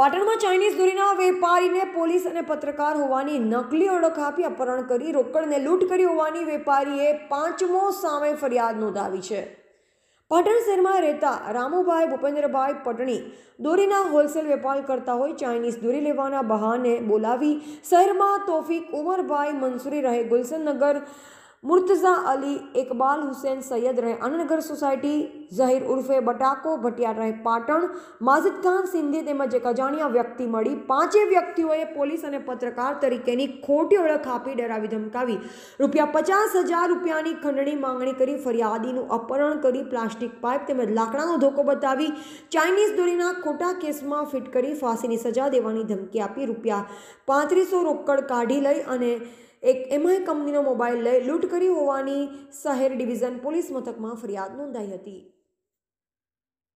પાટણમાં ચાઇનીઝ દોરીના વેપારીને પોલીસ અને પત્રકાર હોવાની નકલી ઓળખ આપી અપહરણ કરી રોકડને લૂંટ કરી હોવાની વેપારીએ પાંચમો સામે ફરિયાદ નોંધાવી છે પાટણ શહેરમાં રહેતા રામુભાઈ ભૂપેન્દ્રભાઈ પટણી દોરીના હોલસેલ વેપાર કરતા હોય ચાઇનીઝ દોરી લેવાના બહાને બોલાવી શહેરમાં તોફિક ઉમરભાઈ મનસુરી રહે ગુલશનનગર મુર્તઝા અલી ઇકબાલ હુસેન સૈયદ રહે અનનગર સોસાયટી ઝહીર ઉર્ફે બટાકો ભટિયા રહે પાટણ માઝિદ ખાન સિંધી તેમજ એક અજાણ્યા વ્યક્તિ મળી પાંચે વ્યક્તિઓએ પોલીસ અને પત્રકાર તરીકેની ખોટી ઓળખ આપી ડરાવી ધમકાવી રૂપિયા પચાસ હજાર રૂપિયાની ખંડણી માંગણી કરી ફરિયાદીનું અપહરણ કરી પ્લાસ્ટિક પાઇપ તેમજ લાકડાનો ધોકો બતાવી ચાઇનીઝ દોરીના ખોટા કેસમાં ફિટ કરી ફાંસીની સજા દેવાની ધમકી આપી રૂપિયા પાંત્રીસો રોકડ કાઢી લઈ અને એક એમઆઈ કંપનીનો મોબાઈલ લઈ લૂંટ કરી હોવાની શહેર ડિવિઝન પોલીસ મથકમાં ફરિયાદ નોંધાઈ હતી